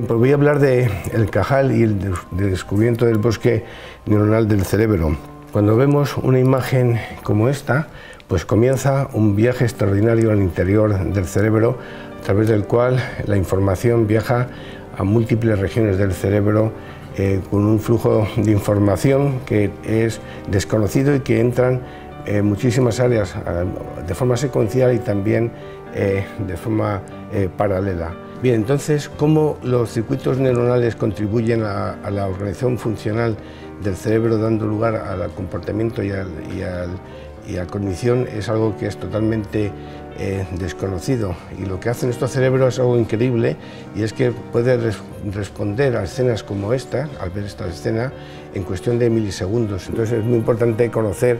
Pues voy a hablar de cajal y el del descubrimiento del bosque neuronal del cerebro. Cuando vemos una imagen como esta, pues comienza un viaje extraordinario al interior del cerebro, a través del cual la información viaja a múltiples regiones del cerebro eh, con un flujo de información que es desconocido y que entran en eh, muchísimas áreas eh, de forma secuencial y también de forma paralela. Bien, entonces, ¿cómo los circuitos neuronales contribuyen a, la organización funcional del cerebro dando lugar al comportamiento y, al, y, a cognición? Es algo que es totalmente eh, desconocido y lo que hacen estos cerebros es algo increíble y es que puede responder a escenas como esta, al ver esta escena, en cuestión de milisegundos. Entonces es muy importante conocer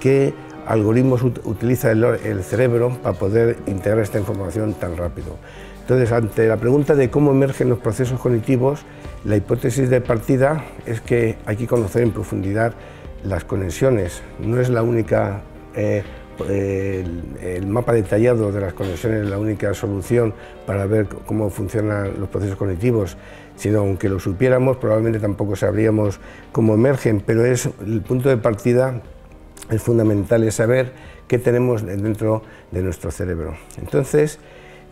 qué algoritmos utiliza el cerebro para poder integrar esta información tan rápido. Entonces, ante la pregunta de cómo emergen los procesos cognitivos, la hipótesis de partida es que hay que conocer en profundidad las conexiones. No es la única, eh, eh, el, mapa detallado de las conexiones la única solución para ver cómo funcionan los procesos cognitivos, sino aunque lo supiéramos, probablemente tampoco sabríamos cómo emergen, pero es el punto de partida es fundamental es saber qué tenemos dentro de nuestro cerebro. Entonces,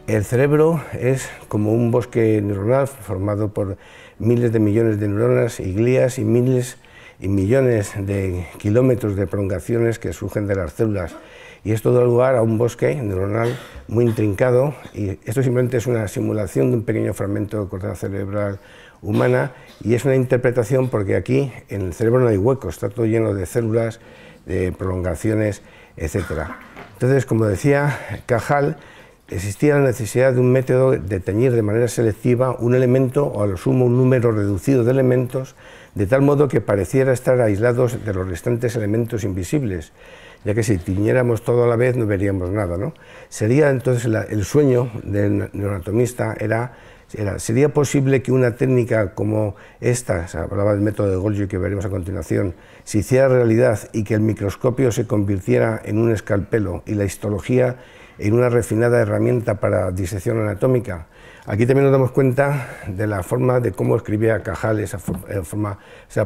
el cerebro es como un bosque neuronal formado por miles de millones de neuronas y glías y miles y millones de kilómetros de prolongaciones que surgen de las células. Y esto da lugar a un bosque neuronal muy intrincado y esto simplemente es una simulación de un pequeño fragmento de corteza cerebral humana y es una interpretación porque aquí en el cerebro no hay huecos, está todo lleno de células, de prolongaciones, etc. Entonces, como decía Cajal, existía la necesidad de un método de teñir de manera selectiva un elemento o a lo sumo un número reducido de elementos, de tal modo que pareciera estar aislados de los restantes elementos invisibles, ya que si tiñéramos todo a la vez no veríamos nada. Sería entonces el sueño del neuroanatomista era, ¿sería posible que una técnica como esta, se hablaba del método de Golgi que veremos a continuación, se hiciera realidad y que el microscopio se convirtiera en un escalpelo y la histología en una refinada herramienta para disección anatómica. Aquí también nos damos cuenta de la forma de cómo escribía Cajal esa eh, forma,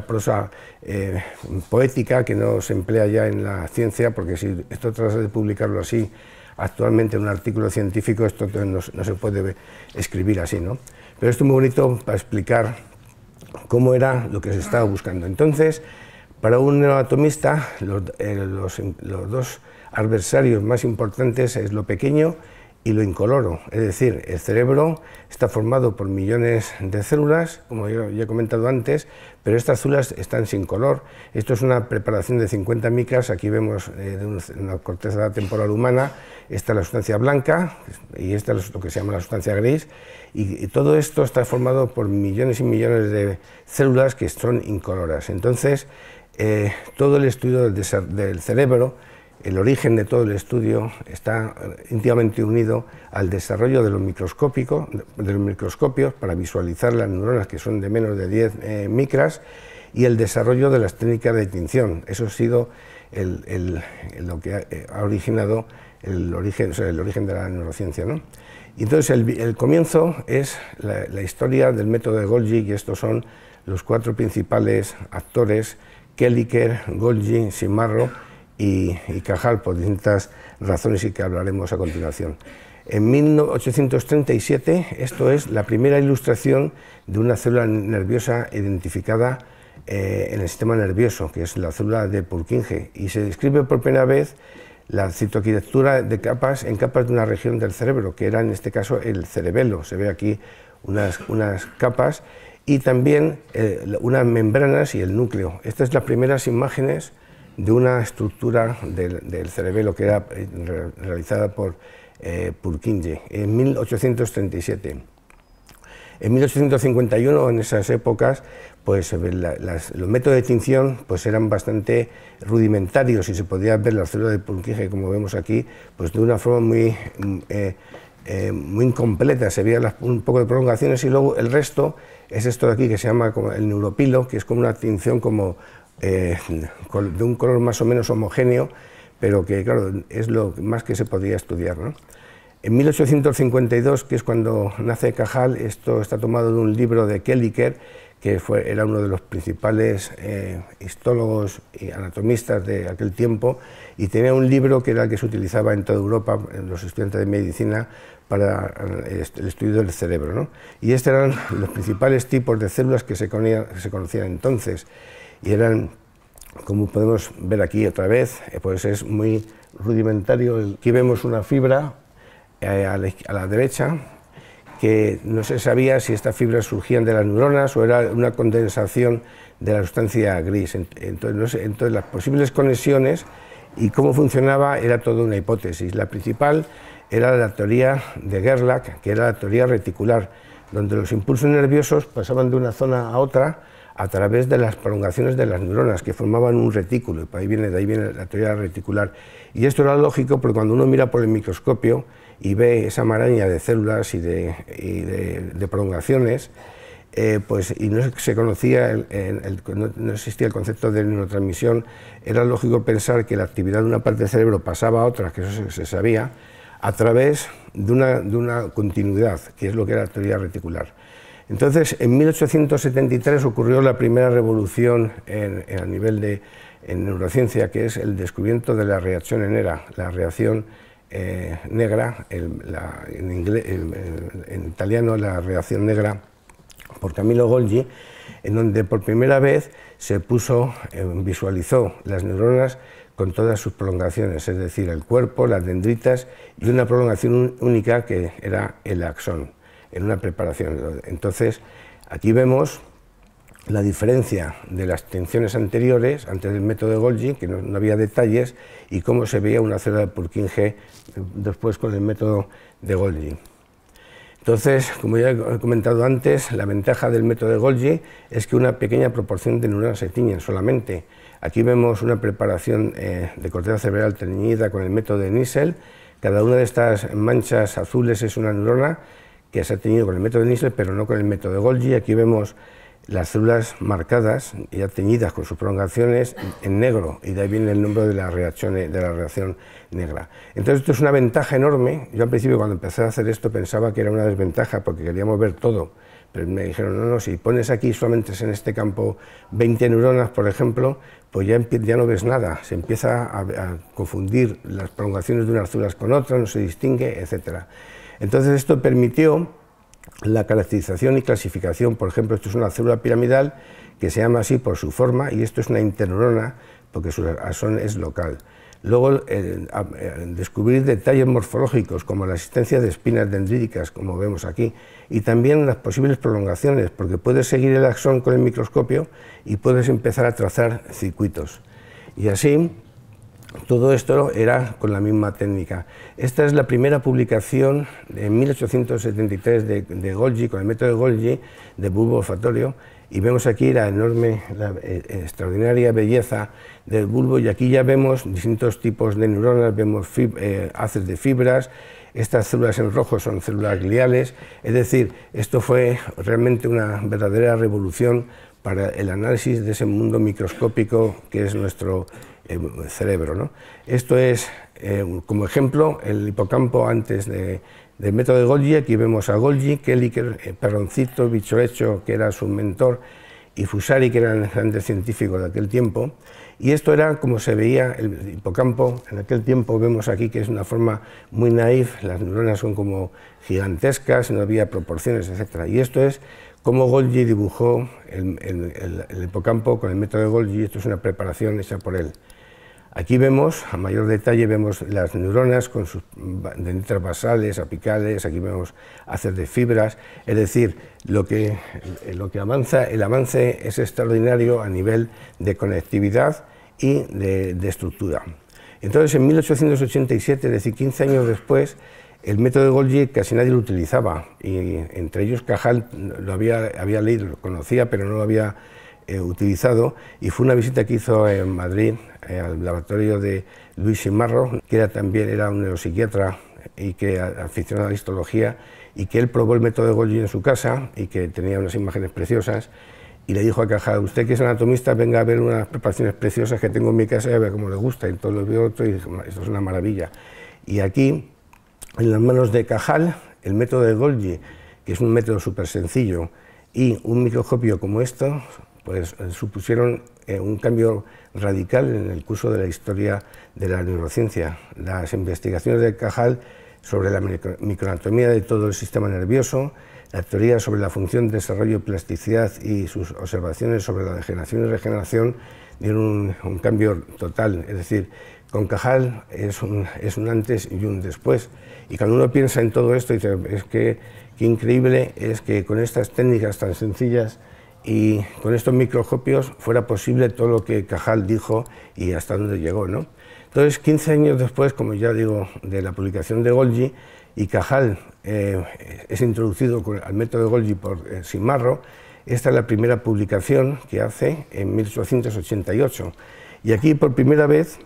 prosa eh, poética que no se emplea ya en la ciencia, porque si esto trata de publicarlo así actualmente en un artículo científico, esto no, se puede escribir así, ¿no? Pero esto es muy bonito para explicar cómo era lo que se estaba buscando. Entonces, para un neuroatomista, eh, los, dos adversarios más importantes es lo pequeño y lo incoloro, es decir, el cerebro está formado por millones de células, como ya he comentado antes, pero estas células están sin color. Esto es una preparación de 50 micras, aquí vemos eh, una, corteza temporal humana, esta es la sustancia blanca y esta es lo que se llama la sustancia gris, y, y todo esto está formado por millones y millones de células que son incoloras. Entonces, eh, todo el estudio del, cerebro, el origen de todo el estudio está eh, íntimamente unido al desarrollo de los, de los microscopios para visualizar las neuronas que son de menos de 10 eh, micras y el desarrollo de las técnicas de tinción. Eso ha sido lo que ha originado el origen, el origen de la neurociencia. Y entonces el, comienzo es la, la historia del método de Golgi y estos son los cuatro principales actores Kelliker, Golgi, Simarro y, Cajal por distintas razones y que hablaremos a continuación. En 1837, esto es la primera ilustración de una célula nerviosa identificada eh, en el sistema nervioso, que es la célula de Purkinje, y se describe por primera vez la citoarquitectura de capas en capas de una región del cerebro, que era en este caso el cerebelo. Se ve aquí unas, unas capas y también eh, unas membranas y el núcleo. Estas son las primeras imágenes de una estructura del, cerebelo que era eh, realizada por eh, Purkinje en 1837. En 1851, en esas épocas, pues los métodos de extinción pues eran bastante rudimentarios y se podía ver la célula de Purkinje, como vemos aquí, pues de una forma muy, mm, muy incompleta, se veían un poco de prolongaciones y luego el resto es esto de aquí que se llama el neuropilo, que es como una tinción como eh, de un color más o menos homogéneo, pero que claro, es lo más que se podría estudiar. ¿no? En 1852, que es cuando nace Cajal, esto está tomado de un libro de Kelliker, que fue, era uno de los principales eh, histólogos y anatomistas de aquel tiempo, y tenía un libro que era el que se utilizaba en toda Europa, en los estudiantes de medicina, para eh, este, el estudio del cerebro. ¿no? Y estos eran los principales tipos de células que se, se conocían entonces. Y eran, como podemos ver aquí otra vez, eh, pues es muy rudimentario. Aquí vemos una fibra eh, a, la, derecha, que no se sabía si estas fibras surgían de las neuronas o era una condensación de la sustancia gris. Entonces, entonces las posibles conexiones y cómo funcionaba era toda una hipótesis. La principal era la teoría de Gerlach, que era la teoría reticular, donde los impulsos nerviosos pasaban de una zona a otra a través de las prolongaciones de las neuronas que formaban un retículo, y de ahí viene la teoría reticular. Y esto era lógico porque cuando uno mira por el microscopio y ve esa maraña de células y de, prolongaciones, eh, pues, y no se conocía, no, existía el concepto de neurotransmisión, era lógico pensar que la actividad de una parte del cerebro pasaba a otra, que eso se sabía, a través de una, continuidad, que es lo que era la teoría reticular. Entonces, en 1873 ocurrió la primera revolución en, a nivel de neurociencia, que es el descubrimiento de la reacción enera, la reacción eh, negra, en, italiano la reacción negra, por Camilo Golgi, en donde por primera vez se puso, eh, visualizó las neuronas con todas sus prolongaciones, es decir, el cuerpo, las dendritas y una prolongación única que era el axón, en una preparación. Entonces, aquí vemos la diferencia de las tensiones anteriores, antes del método de Golgi, que no, había detalles, y cómo se veía una célula de Purkinje eh, después con el método de Golgi. Entonces, como ya he comentado antes, la ventaja del método de Golgi es que una pequeña proporción de neuronas se tiñen solamente, Aquí vemos una preparación eh, de corteza cerebral teñida con el método de Niesel. Cada una de estas manchas azules es una neurona que se ha teñido con el método de Niesel, pero no con el método de Golgi. Aquí vemos las células marcadas, ya teñidas con sus prolongaciones en negro, y de ahí viene el nombre de la reacción, eh, de la reacción negra. Entonces esto es una ventaja enorme. Yo al principio cuando empecé a hacer esto pensaba que era una desventaja porque queríamos ver todo pero me dijeron, no, no, si pones aquí solamente en este campo 20 neuronas, por ejemplo, pues ya, ya no ves nada, se empieza a, a, confundir las prolongaciones de unas células con otras, no se distingue, etc. Entonces esto permitió la caracterización y clasificación, por ejemplo, esto es una célula piramidal que se llama así por su forma y esto es una interneurona porque su asón es local. Luego, descubrir detalles morfológicos, como la existencia de espinas dendríticas, como vemos aquí, y también las posibles prolongaciones, porque puedes seguir el axón con el microscopio y puedes empezar a trazar circuitos. Y así, todo esto era con la misma técnica. Esta es la primera publicación en 1873 de, Golgi, con el método de Golgi, de bulbo olfatorio, y vemos aquí la enorme, la, eh, extraordinaria belleza del bulbo y aquí ya vemos distintos tipos de neuronas, vemos eh, haces de fibras, estas células en rojo son células gliales, es decir, esto fue realmente una verdadera revolución para el análisis de ese mundo microscópico que es nuestro eh, cerebro. ¿no? Esto es, como ejemplo, el hipocampo antes de del método de Golgi. Aquí vemos a Golgi, Kelly, que, eh, Perroncito, hecho, que era su mentor, y Fusari, que el grande científico de aquel tiempo. Y esto era como se veía el hipocampo en aquel tiempo. Vemos aquí que es una forma muy naif, las neuronas son como gigantescas, no había proporciones, etc. Y esto es como Golgi dibujó el, el hipocampo con el método de Golgi. Esto es una preparación hecha por él. Aquí vemos, a mayor detalle, vemos las neuronas con sus dendritas basales, apicales, aquí vemos hacer de fibras, es decir, lo que, eh, lo que avanza, el avance es extraordinario a nivel de conectividad y de, estructura. Entonces, en 1887, es decir, 15 años después, el método de Golgi casi nadie lo utilizaba, y entre ellos Cajal lo había, había leído, lo conocía, pero no lo había eh, utilizado y fue una visita que hizo en Madrid eh, al laboratorio de Luis Simarro, que era, también era un neuropsiquiatra y que aficionado a la histología y que él probó el método de Golgi en su casa y que tenía unas imágenes preciosas y le dijo a Cajal, usted que es anatomista, venga a ver unas preparaciones preciosas que tengo en mi casa y a ver cómo le gusta. Y entonces lo vio otro y dijo, esto es una maravilla. Y aquí, en las manos de Cajal, el método de Golgi, que es un método súper sencillo, y un microscopio como esto, pues, supusieron eh, un cambio radical en el curso de la historia de la neurociencia. Las investigaciones de Cajal sobre la microanatomía de todo el sistema nervioso, la teoría sobre la función, de desarrollo y plasticidad y sus observaciones sobre la degeneración y regeneración dieron un, cambio total, es decir, con Cajal es un, antes y un después. Y cuando uno piensa en todo esto, es que qué increíble es que con estas técnicas tan sencillas y con estos microscopios fuera posible todo lo que Cajal dijo y hasta dónde llegó. ¿no? Entonces, 15 años después, como ya digo, de la publicación de Golgi, y Cajal eh, es introducido al método de Golgi por eh, Simarro, esta es la primera publicación que hace en 1888. Y aquí por primera vez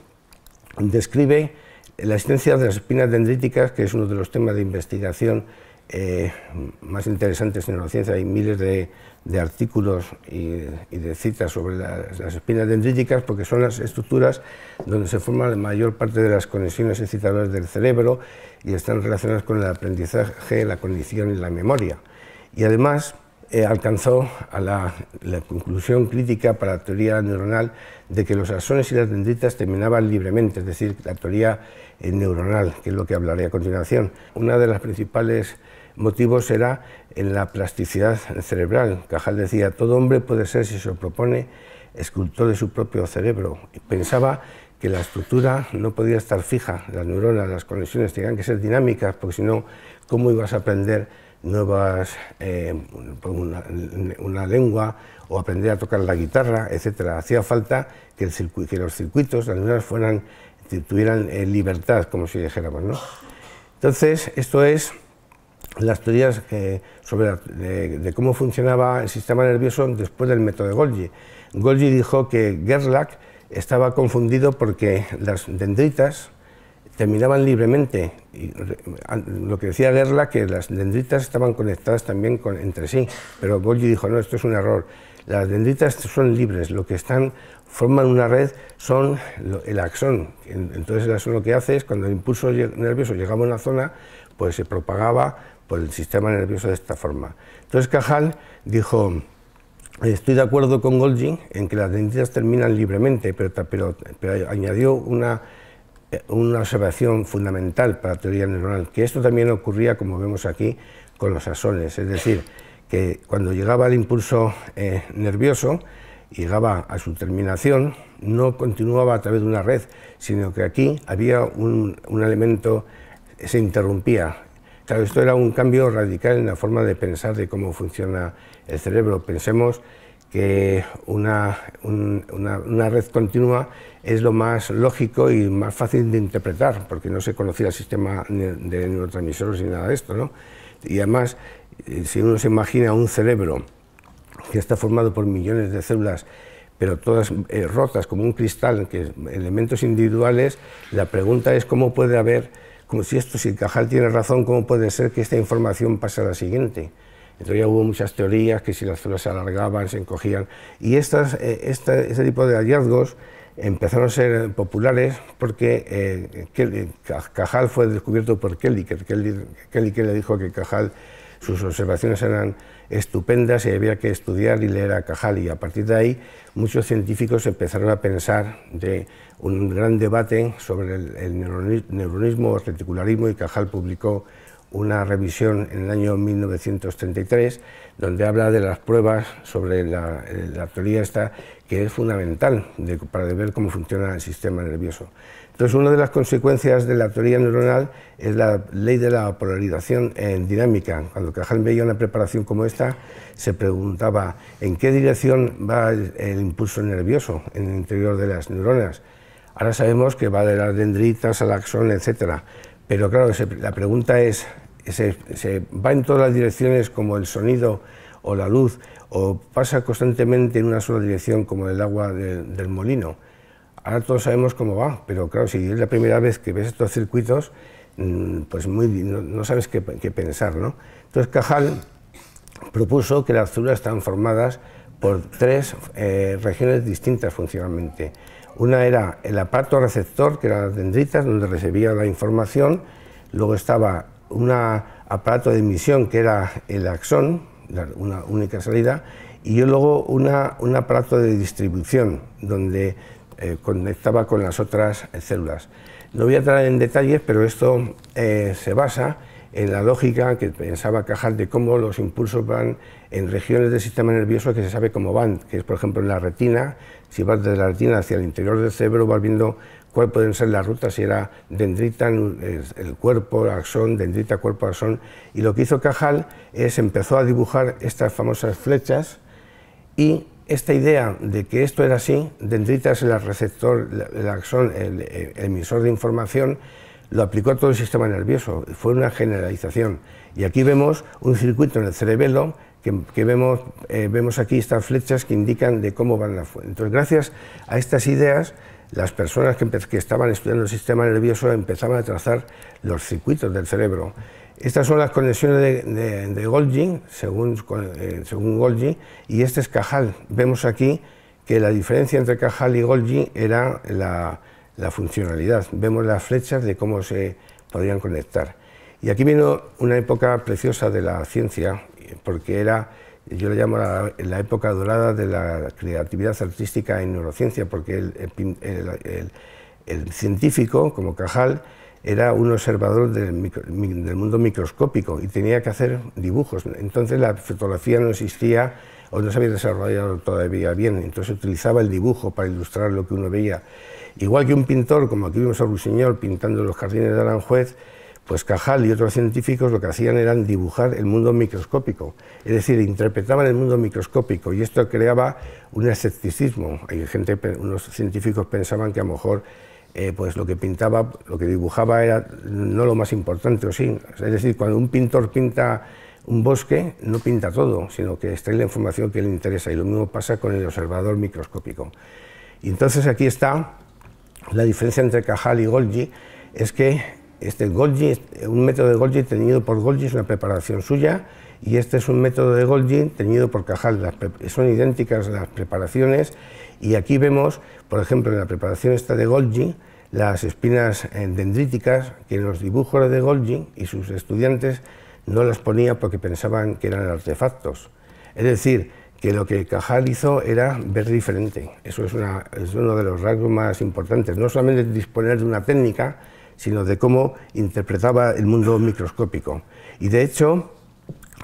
describe la existencia de las espinas dendríticas, que es uno de los temas de investigación eh, más interesantes en la ciencia. Hay miles de de artículos y, de citas sobre las, espinas dendríticas porque son las estructuras donde se forman la mayor parte de las conexiones excitadoras del cerebro y están relacionadas con el aprendizaje, la cognición y la memoria. Y además eh, alcanzó a la, conclusión crítica para la teoría neuronal de que los axones y las dendritas terminaban libremente, es decir, la teoría eh, neuronal, que es lo que hablaré a continuación. Una de las principales motivo será en la plasticidad cerebral. Cajal decía, todo hombre puede ser, si se lo propone, escultor de su propio cerebro. pensaba que la estructura no podía estar fija, las neuronas, las conexiones tenían que ser dinámicas, porque si no, ¿cómo ibas a aprender nuevas, eh, una, lengua o aprender a tocar la guitarra, etcétera? Hacía falta que, el los circuitos, las neuronas, fueran, tuvieran eh, libertad, como si dijéramos. ¿no? Entonces, esto es las teorías sobre de, cómo funcionaba el sistema nervioso después del método de Golgi. Golgi dijo que Gerlach estaba confundido porque las dendritas terminaban libremente. Y lo que decía Gerlach, que las dendritas estaban conectadas también entre sí, pero Golgi dijo, no, esto es un error. Las dendritas son libres, lo que están forman una red son el axón. Entonces el axón lo que hace es, cuando el impulso nervioso llegaba a una zona, pues se propagaba por el sistema nervioso de esta forma. Entonces Cajal dijo, estoy de acuerdo con Golgi en que las dendritas terminan libremente, pero, añadió una, eh, una observación fundamental para la teoría neuronal, que esto también ocurría, como vemos aquí, con los axones, es decir, que cuando llegaba el impulso eh, nervioso, llegaba a su terminación, no continuaba a través de una red, sino que aquí había un, un elemento, se interrumpía, esto era un cambio radical en la forma de pensar de cómo funciona el cerebro. Pensemos que una, red continua es lo más lógico y más fácil de interpretar, porque no se conocía el sistema de neurotransmisores ni nada de esto. Y además, eh, si uno se imagina un cerebro que está formado por millones de células, pero todas eh, rotas como un cristal, que elementos individuales, la pregunta es cómo puede haber como si esto, si Cajal tiene razón, ¿cómo puede ser que esta información pase a la siguiente? Entonces ya hubo muchas teorías, que si las células se alargaban, se encogían, y estas, eh, este tipo de hallazgos empezaron a ser populares porque eh, Cajal fue descubierto por Kelly, Kelly, Kelly que le dijo que Cajal sus observaciones eran estupendas y había que estudiar y leer a Cajal. Y a partir de ahí muchos científicos empezaron a pensar de un gran debate sobre el, neuronismo o reticularismo y Cajal publicó una revisión en el año 1933 donde habla de las pruebas sobre la, eh, teoría esta que es fundamental para ver cómo funciona el sistema nervioso. Entonces, una de las consecuencias de la teoría neuronal es la ley de la polarización en dinámica. Cuando Cajal veía una preparación como esta, se preguntaba en qué dirección va el, impulso nervioso en el interior de las neuronas. Ahora sabemos que va de las dendritas al axón, etc. Pero claro, la pregunta es, ¿se, va en todas las direcciones como el sonido o la luz o pasa constantemente en una sola dirección como el agua del molino? Ahora todos sabemos cómo va, pero claro, si es la primera vez que ves estos circuitos, mm, pues no, sabes qué, pensar, ¿no? Entonces Cajal propuso que las células están formadas por tres eh, regiones distintas funcionalmente. Una era el aparato receptor, que era las dendritas, donde recibía la información, luego estaba un aparato de emisión, que era el axón, una única salida, y luego una, un aparato de distribución, donde eh, conectaba con las otras células. No voy a entrar en detalles, pero esto eh, se basa en la lógica que pensaba Cajal de cómo los impulsos van en regiones del sistema nervioso que se sabe cómo van, que es por ejemplo en la retina, si vas desde la retina hacia el interior del cerebro vas viendo cuáles pueden ser las rutas, si era dendrita, el cuerpo, axón, dendrita, cuerpo, axón, y lo que hizo Cajal es empezó a dibujar estas famosas flechas y esta idea de que esto era así, Dendritas, el receptor, el emisor de información, lo aplicó a todo el sistema nervioso, fue una generalización. Y aquí vemos un circuito en el cerebelo que, vemos, eh, vemos aquí estas flechas que indican de cómo van las fuentes. Entonces, gracias a estas ideas, las personas que, que estaban estudiando el sistema nervioso empezaban a trazar los circuitos del cerebro. Estas son las conexiones de, Golgi, según, eh, Golgi, y este es Cajal. Vemos aquí que la diferencia entre Cajal y Golgi era la, funcionalidad. Vemos las flechas de cómo se podían conectar. Y aquí vino una época preciosa de la ciencia, porque era, yo la llamo la, época dorada de la creatividad artística en neurociencia, porque el científico, como Cajal, era un observador del, mundo microscópico y tenía que hacer dibujos. Entonces la fotografía no existía o no se había desarrollado todavía bien, entonces utilizaba el dibujo para ilustrar lo que uno veía. Igual que un pintor, como aquí vimos a Ruiseñor pintando los jardines de Aranjuez, pues Cajal y otros científicos lo que hacían era dibujar el mundo microscópico, es decir, interpretaban el mundo microscópico y esto creaba un escepticismo. Hay gente, unos científicos pensaban que a lo mejor eh, pues lo que pintaba, lo que dibujaba era no lo más importante, o sí. Es decir, cuando un pintor pinta un bosque, no pinta todo, sino que extrae la información que le interesa. Y lo mismo pasa con el observador microscópico. Y entonces aquí está la diferencia entre Cajal y Golgi, es que este Golgi, un método de Golgi tenido por Golgi es una preparación suya y este es un método de Golgi tenido por Cajal. son idénticas las preparaciones y aquí vemos, por ejemplo, en la preparación esta de Golgi, las espinas eh, dendríticas que en los dibujos de Golgi y sus estudiantes no las ponía porque pensaban que eran artefactos. Es decir, que lo que Cajal hizo era ver diferente. Eso es, es uno de los rasgos más importantes. No solamente disponer de una técnica, sino de cómo interpretaba el mundo microscópico. Y de hecho,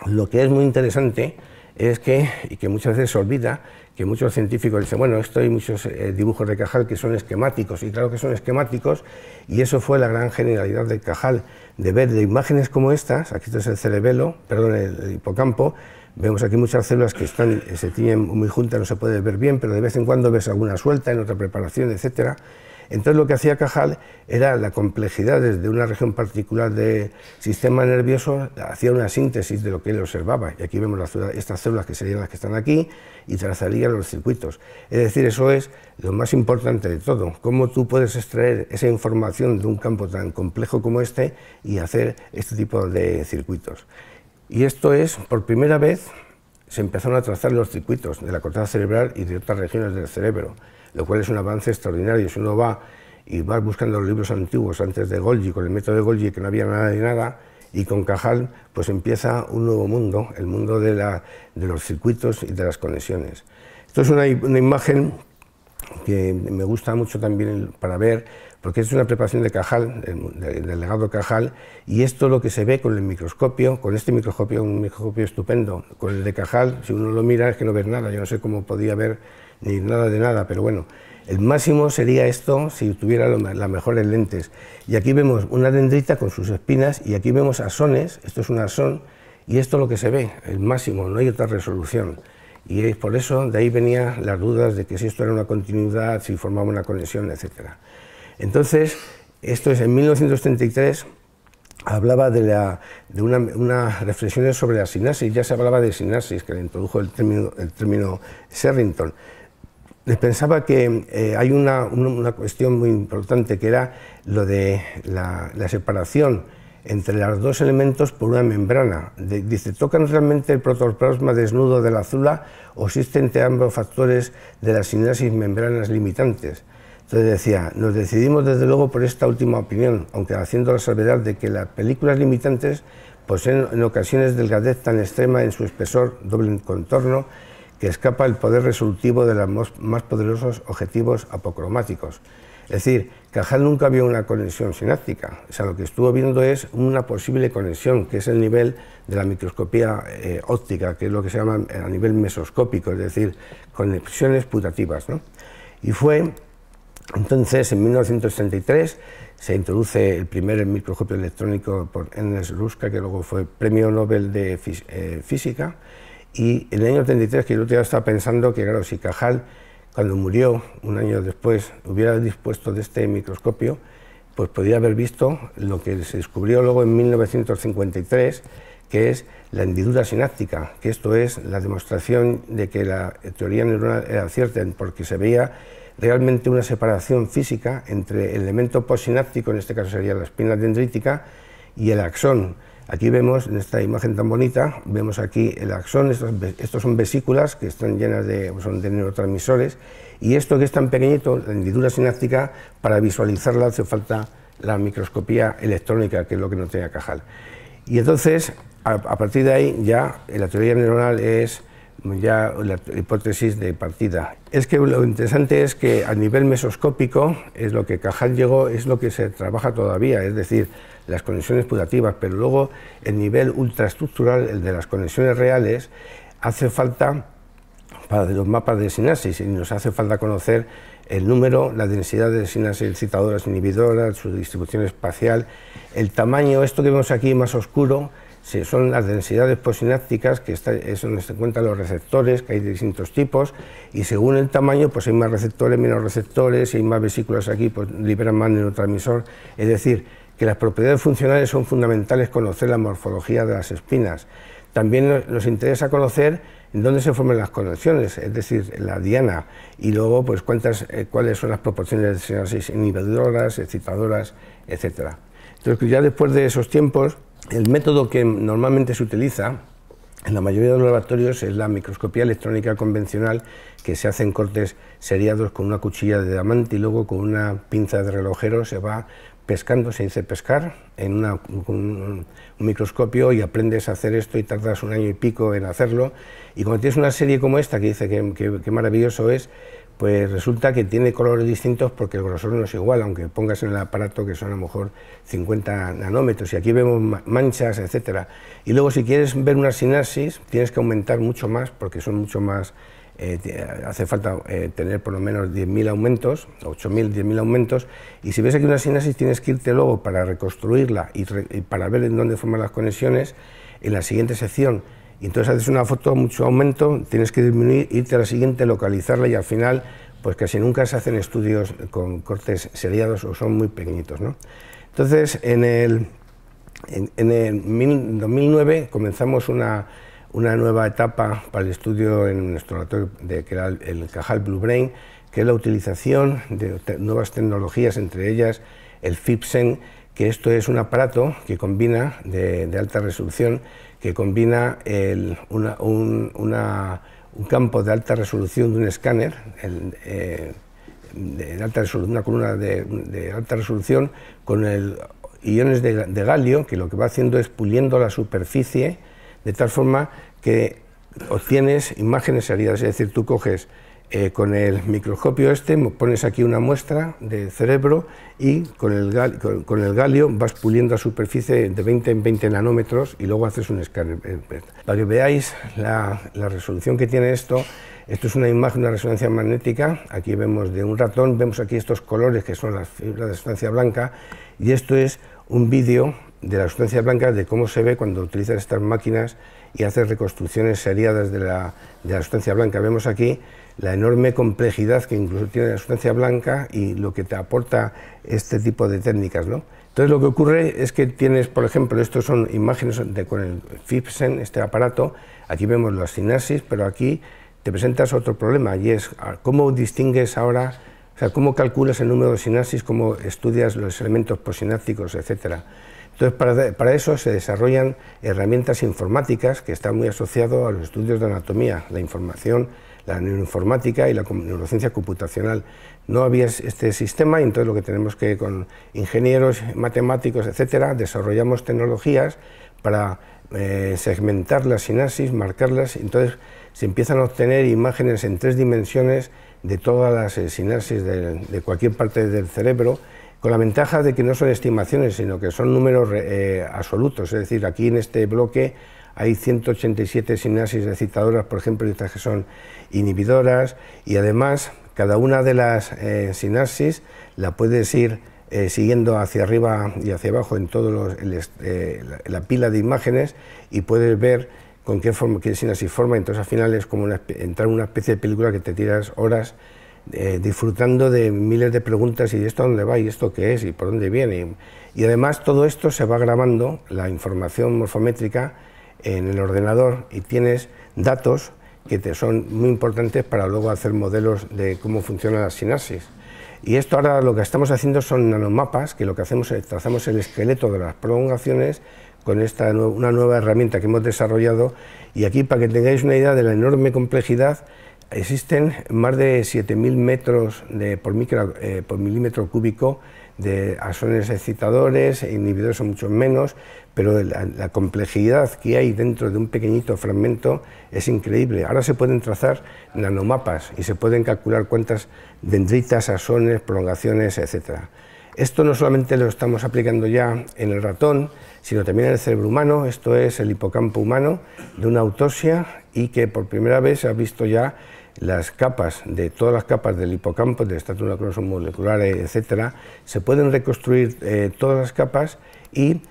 lo que es muy interesante es que, y que muchas veces se olvida, que muchos científicos dicen, bueno, esto hay muchos eh, dibujos de Cajal que son esquemáticos, y claro que son esquemáticos, y eso fue la gran generalidad de Cajal, de ver de imágenes como estas, aquí esto es el cerebelo, perdón, el, hipocampo, vemos aquí muchas células que están, eh, se tienen muy juntas, no se puede ver bien, pero de vez en cuando ves alguna suelta en otra preparación, etcétera, entonces lo que hacía Cajal era la complejidad desde una región particular del sistema nervioso, hacía una síntesis de lo que él observaba. Y aquí vemos estas células que serían las que están aquí y trazaría los circuitos. Es decir, eso es lo más importante de todo, cómo tú puedes extraer esa información de un campo tan complejo como este y hacer este tipo de circuitos. Y esto es, por primera vez, se empezaron a trazar los circuitos de la corteza cerebral y de otras regiones del cerebro, lo cual es un avance extraordinario. Si uno va y va buscando los libros antiguos antes de Golgi, con el método de Golgi, que no había nada de nada, y con Cajal, pues empieza un nuevo mundo, el mundo de, los circuitos y de las conexiones. Esto es una imagen que me gusta mucho también para ver porque es una preparación de Cajal, del legado Cajal, y esto es lo que se ve con el microscopio, con este microscopio, un microscopio estupendo. Con el de Cajal, si uno lo mira, es que no ve nada, yo no sé cómo podía ver ni nada de nada, pero bueno, el máximo sería esto si tuviera las mejores lentes. Y aquí vemos una dendrita con sus espinas, y aquí vemos asones, esto es un asón, y esto es lo que se ve, el máximo, no hay otra resolución. Y es por eso, de ahí venían las dudas de que si esto era una continuidad, si formaba una conexión, etcétera. Entonces, esto es en 1933 hablaba de, una, unas reflexiones sobre la sinasis, ya se hablaba de sinasis, que le introdujo el término, Serrington. término Pensaba que eh, hay una, cuestión muy importante que era lo de la, separación entre los dos elementos por una membrana. dice, ¿tocan realmente el protoplasma desnudo de la azula o existen entre ambos factores de la sinapsis membranas limitantes? Entonces decía, nos decidimos desde luego por esta última opinión, aunque haciendo la salvedad de que las películas limitantes poseen en ocasiones delgadez tan extrema en su espesor, doble contorno, que escapa el poder resolutivo de los más poderosos objetivos apocromáticos. Es decir, Cajal nunca vio una conexión sináptica, o sea, lo que estuvo viendo es una posible conexión, que es el nivel de la microscopía eh, óptica, que es lo que se llama a nivel mesoscópico, es decir, conexiones putativas. ¿no? Y fue entonces, en 1933 se introduce el primer microscopio electrónico por Ernest Ruska, que luego fue premio Nobel de eh, Física. Y en el año 33, que yo estaba pensando que, claro, si Cajal, cuando murió un año después, hubiera dispuesto de este microscopio, pues podría haber visto lo que se descubrió luego en 1953, que es la hendidura sináptica, que esto es la demostración de que la teoría neuronal era cierta, porque se veía realmente una separación física entre el elemento postsináptico, en este caso sería la espina dendrítica, y el axón. Aquí vemos, en esta imagen tan bonita, vemos aquí el axón, estos, son vesículas que están llenas pues de, neurotransmisores, y esto que es tan pequeñito, la hendidura sináptica, para visualizarla hace falta la microscopía electrónica, que es lo que no tenía Cajal. Y entonces, a, a partir de ahí, ya la teoría neuronal es ya la hipótesis de partida. Es que lo interesante es que a nivel mesoscópico es lo que Cajal llegó, es lo que se trabaja todavía, es decir, las conexiones putativas, pero luego el nivel ultraestructural, el de las conexiones reales, hace falta para los mapas de sinapsis y nos hace falta conocer el número, la densidad de sinapsis excitadoras inhibidoras, su distribución espacial, el tamaño, esto que vemos aquí más oscuro, son las densidades posinápticas, que es donde se encuentran los receptores, que hay de distintos tipos, y según el tamaño, pues hay más receptores, menos receptores, si hay más vesículas aquí, pues liberan más neurotransmisor. Es decir, que las propiedades funcionales son fundamentales conocer la morfología de las espinas. También nos interesa conocer en dónde se forman las conexiones, es decir, la diana, y luego pues cuántas, eh, cuáles son las proporciones de sinapsis inhibidoras, excitadoras, etc. Entonces, ya después de esos tiempos, el método que normalmente se utiliza en la mayoría de los laboratorios es la microscopía electrónica convencional que se hacen cortes seriados con una cuchilla de diamante y luego con una pinza de relojero se va pescando, se dice pescar, en un, microscopio y aprendes a hacer esto y tardas un año y pico en hacerlo. Y cuando tienes una serie como esta que dice que maravilloso es, pues resulta que tiene colores distintos porque el grosor no es igual, aunque pongas en el aparato que son a lo mejor 50 nanómetros, y aquí vemos manchas, etcétera. Y luego si quieres ver una sinapsis, tienes que aumentar mucho más porque son mucho más, eh, hace falta eh, tener por lo menos 10.000 aumentos, 8.000, 10.000 aumentos, y si ves aquí una sinapsis tienes que irte luego para reconstruirla y para ver en dónde forman las conexiones, en la siguiente sección entonces haces una foto mucho aumento, tienes que disminuir, irte a la siguiente, localizarla y al final, pues casi nunca se hacen estudios con cortes seriados o son muy pequeñitos. Entonces, en el, en, el 2009 comenzamos una, nueva etapa para el estudio en nuestro laboratorio, de, que era el, Cajal Blue Brain, que es la utilización de nuevas tecnologías, entre ellas el FIPSEN, que esto es un aparato que combina, de, alta resolución, que combina un, campo de alta resolución de un escáner, eh, de alta una columna de, alta resolución, con el, iones de, galio, que lo que va haciendo es puliendo la superficie, de tal forma que obtienes imágenes salidas, es decir, tú coges eh, con el microscopio este pones aquí una muestra de cerebro y con el, galio vas puliendo la superficie de 20 en 20 nanómetros y luego haces un escáner. Eh, eh, para que veáis la, resolución que tiene esto, esto es una imagen, una resonancia magnética, aquí vemos de un ratón, vemos aquí estos colores que son las fibras de sustancia blanca y esto es un vídeo de la sustancia blanca de cómo se ve cuando utilizas estas máquinas y haces reconstrucciones seriadas de la, de la sustancia blanca. Vemos aquí la enorme complejidad que incluso tiene la sustancia blanca y lo que te aporta este tipo de técnicas. Entonces lo que ocurre es que tienes, por ejemplo, estos son imágenes de, con el FIPSEN, este aparato, aquí vemos las sinasis pero aquí te presentas otro problema y es ah, cómo distingues ahora, o sea, cómo calculas el número de sinasis cómo estudias los elementos posinápticos, etcétera. Entonces, para, para, eso se desarrollan herramientas informáticas que están muy asociadas a los estudios de anatomía, la información la neuroinformática y la neurociencia computacional. No había este sistema y entonces lo que tenemos que con ingenieros, matemáticos, etcétera, desarrollamos tecnologías para eh, segmentar las sinapsis, marcarlas, entonces se empiezan a obtener imágenes en tres dimensiones de todas las eh, sinapsis de, cualquier parte del cerebro, con la ventaja de que no son estimaciones, sino que son números eh, absolutos, es decir, aquí en este bloque hay 187 sinasis excitadoras, por ejemplo, estas que son inhibidoras, y además cada una de las eh, la puedes ir eh, siguiendo hacia arriba y hacia abajo en toda eh, la, pila de imágenes y puedes ver con qué, forma, qué forma. Entonces al final es como entrar en una especie de película que te tiras horas eh, disfrutando de miles de preguntas y de esto dónde va y esto qué es y por dónde viene. y además todo esto se va grabando, la información morfométrica, en el ordenador y tienes datos que te son muy importantes para luego hacer modelos de cómo funciona la sinapsis. Y esto ahora lo que estamos haciendo son nanomapas, que lo que hacemos es trazamos el esqueleto de las prolongaciones con esta una nueva herramienta que hemos desarrollado. Y aquí, para que tengáis una idea de la enorme complejidad, existen más de 7.000 metros por, micro, eh, por milímetro cúbico de axones excitadores, inhibidores son muchos menos, pero la, complejidad que hay dentro de un pequeñito fragmento es increíble. Ahora se pueden trazar nanomapas y se pueden calcular cuántas dendritas, axones, prolongaciones, etc. Esto no solamente lo estamos aplicando ya en el ratón, sino también en el cerebro humano, esto es el hipocampo humano de una autopsia y que por primera vez se ha visto ya las capas de todas las capas del hipocampo, de estatura molecular, eh, etcétera, se pueden reconstruir eh, todas las capas y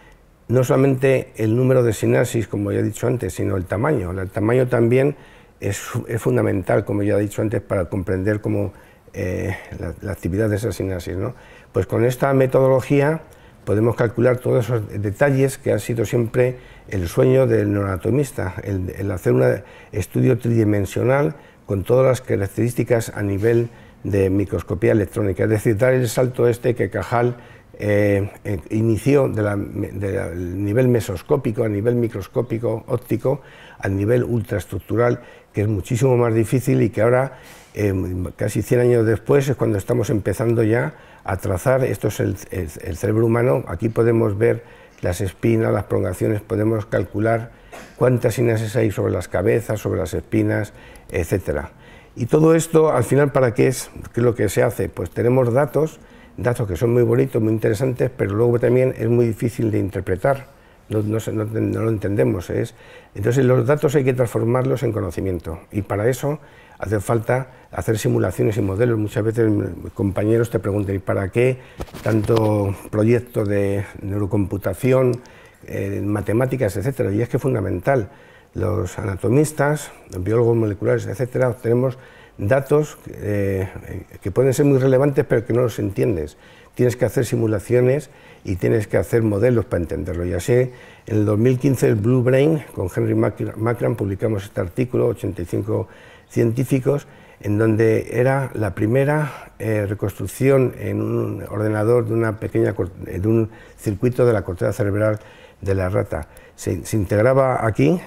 no solamente el número de sinapsis, como ya he dicho antes, sino el tamaño. El tamaño también es, fundamental, como ya he dicho antes, para comprender cómo eh, la, actividad de esa sinapsis. ¿no? Pues con esta metodología podemos calcular todos esos detalles que ha sido siempre el sueño del neuroanatomista, el hacer un estudio tridimensional con todas las características a nivel de microscopía electrónica, es decir, dar el salto este que Cajal eh, eh, inició del nivel mesoscópico a nivel microscópico óptico al nivel ultraestructural, que es muchísimo más difícil y que ahora, eh, casi 100 años después, es cuando estamos empezando ya a trazar, esto es el, cerebro humano, aquí podemos ver las espinas, las prolongaciones, podemos calcular cuántas sinas hay sobre las cabezas, sobre las espinas, etcétera. Y todo esto, al final, ¿para qué es? ¿Qué lo que se hace? Pues tenemos datos, datos que son muy bonitos, muy interesantes, pero luego también es muy difícil de interpretar, no, no, lo entendemos. es Entonces, los datos hay que transformarlos en conocimiento, y para eso hace falta hacer simulaciones y modelos. Muchas veces compañeros te preguntan, para qué tanto proyecto de neurocomputación, eh, matemáticas, etcétera? Y es que es fundamental los anatomistas, los biólogos moleculares, etcétera, obtenemos datos eh, que pueden ser muy relevantes pero que no los entiendes. Tienes que hacer simulaciones y tienes que hacer modelos para entenderlo. Ya sé, en el 2015 el Blue Brain con Henry Macron, publicamos este artículo, 85 científicos, en donde era la primera eh, reconstrucción en un ordenador de, una pequeña, de un circuito de la corteza cerebral de la rata. Se, integraba aquí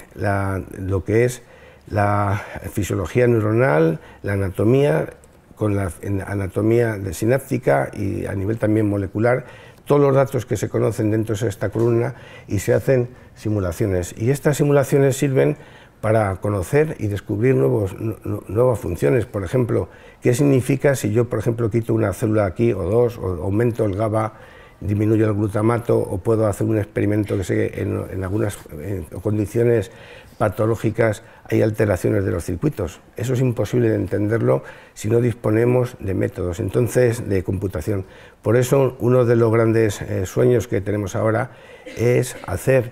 lo que es la fisiología neuronal, la anatomía, con la anatomía de sináptica y a nivel también molecular, todos los datos que se conocen dentro de esta columna y se hacen simulaciones. Y estas simulaciones sirven para conocer y descubrir nuevos, nuevas funciones. Por ejemplo, ¿qué significa si yo, por ejemplo, quito una célula aquí o dos, o aumento el GABA disminuyo el glutamato o puedo hacer un experimento que sé que en, algunas condiciones patológicas hay alteraciones de los circuitos. Eso es imposible de entenderlo si no disponemos de métodos, entonces de computación. Por eso uno de los grandes eh, sueños que tenemos ahora es hacer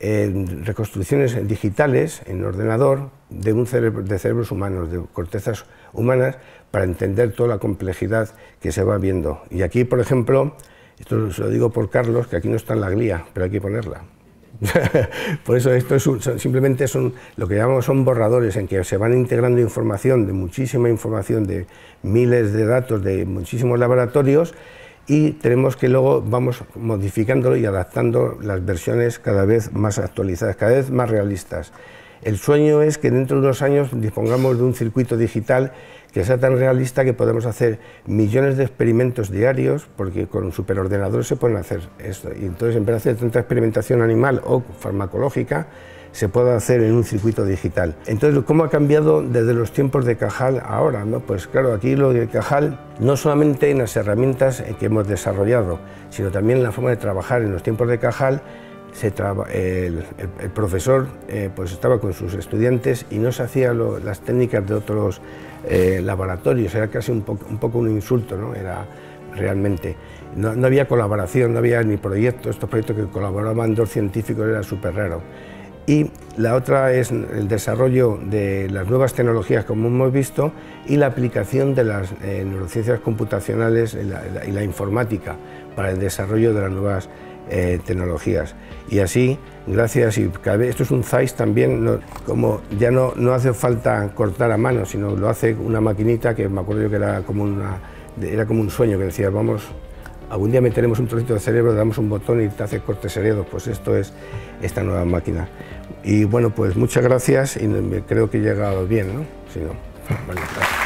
eh, reconstrucciones digitales en ordenador de, un cerebro, de cerebros humanos, de cortezas humanas, para entender toda la complejidad que se va viendo. Y aquí, por ejemplo, esto se lo digo por Carlos, que aquí no está en la glía, pero hay que ponerla. por eso esto es simplemente son lo que llamamos son borradores en que se van integrando información, de muchísima información, de miles de datos, de muchísimos laboratorios y tenemos que luego vamos modificándolo y adaptando las versiones cada vez más actualizadas, cada vez más realistas. El sueño es que dentro de unos años dispongamos de un circuito digital que sea tan realista que podemos hacer millones de experimentos diarios, porque con un superordenador se pueden hacer esto. Y entonces, en vez de hacer tanta experimentación animal o farmacológica, se puede hacer en un circuito digital. Entonces, ¿cómo ha cambiado desde los tiempos de Cajal ahora? No? Pues claro, aquí lo de Cajal, no solamente en las herramientas que hemos desarrollado, sino también en la forma de trabajar en los tiempos de Cajal, el, profesor eh, pues estaba con sus estudiantes y no se hacía las técnicas de otros eh, laboratorios, era casi un, poco un insulto, ¿no? era realmente. No, había colaboración, no había ni proyectos, estos proyectos que colaboraban dos científicos era súper raro. Y la otra es el desarrollo de las nuevas tecnologías, como hemos visto, y la aplicación de las eh, neurociencias computacionales y la, informática para el desarrollo de las nuevas eh, tecnologías. Y así, gracias, y cada esto es un Zeiss también, como ya no, no hace falta cortar a mano, sino lo hace una maquinita que me acuerdo yo que era como, una, era como un sueño, que decía, vamos, algún día meteremos un trocito de cerebro, le damos un botón y te hace cortes heredos, pues esto es esta nueva máquina. Y bueno, pues muchas gracias y creo que he llegado bien, ¿no? Si gracias.